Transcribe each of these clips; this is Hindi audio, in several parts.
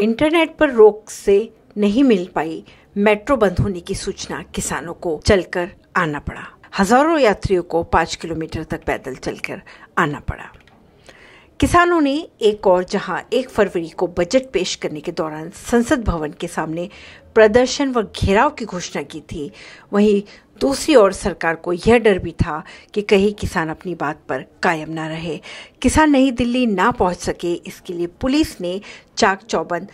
इंटरनेट पर रोक से नहीं मिल पाई मेट्रो बंद होने की सूचना किसानों को चलकर आना पड़ा हजारों यात्रियों को पाँच किलोमीटर तक पैदल चलकर आना पड़ा किसानों ने एक और जहां एक फरवरी को बजट पेश करने के दौरान संसद भवन के सामने प्रदर्शन व घेराव की घोषणा की थी वहीं दूसरी ओर सरकार को यह डर भी था कि कहीं किसान अपनी बात पर कायम ना रहे किसान नई दिल्ली ना पहुंच सके इसके लिए पुलिस ने चाक चौबंद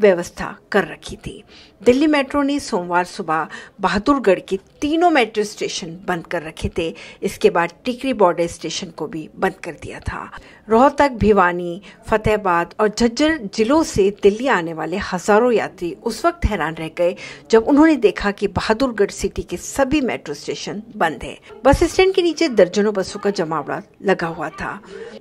व्यवस्था कर रखी थी दिल्ली मेट्रो ने सोमवार सुबह बहादुरगढ़ के तीनों मेट्रो स्टेशन बंद कर रखे थे इसके बाद टिकरी बॉर्डर स्टेशन को भी बंद कर दिया था रोहतक भिवानी फतेहबाद और झज्जर जिलों से दिल्ली आने वाले हजारों यात्री उस वक्त हैरान रह गए जब उन्होंने देखा कि बहादुरगढ़ सिटी के सभी मेट्रो स्टेशन बंद है बस स्टैंड के नीचे दर्जनों बसों का जमावड़ा लगा हुआ था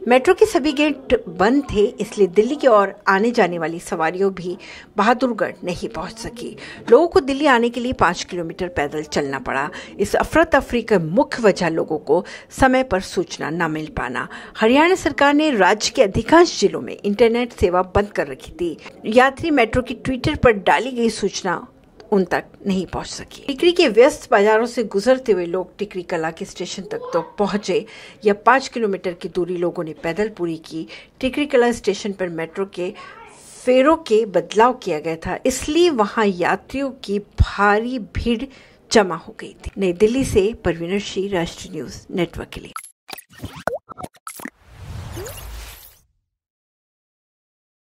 मेट्रो के सभी गेट बंद थे इसलिए दिल्ली की ओर आने जाने वाली सवारियों भी बहादुरगढ़ नहीं पहुंच सकी लोगों को दिल्ली आने के लिए पाँच किलोमीटर पैदल चलना पड़ा इस अफरा तफरी का मुख्य वजह लोगों को समय पर सूचना न मिल पाना हरियाणा सरकार ने राज्य के अधिकांश जिलों में इंटरनेट सेवा बंद कर रखी थी यात्री मेट्रो की ट्विटर पर डाली गई सूचना उन तक नहीं पहुंच सकी टिकरी के व्यस्त बाजारों से गुजरते हुए लोग टिकरी कला के स्टेशन तक तो पहुंचे या पाँच किलोमीटर की दूरी लोगों ने पैदल पूरी की टिकरी कला स्टेशन पर मेट्रो के फेरों के बदलाव किया गया था इसलिए वहां यात्रियों की भारी भीड़ जमा हो गई थी नई दिल्ली से परवीनर श्री राष्ट्रीय न्यूज नेटवर्क के लिए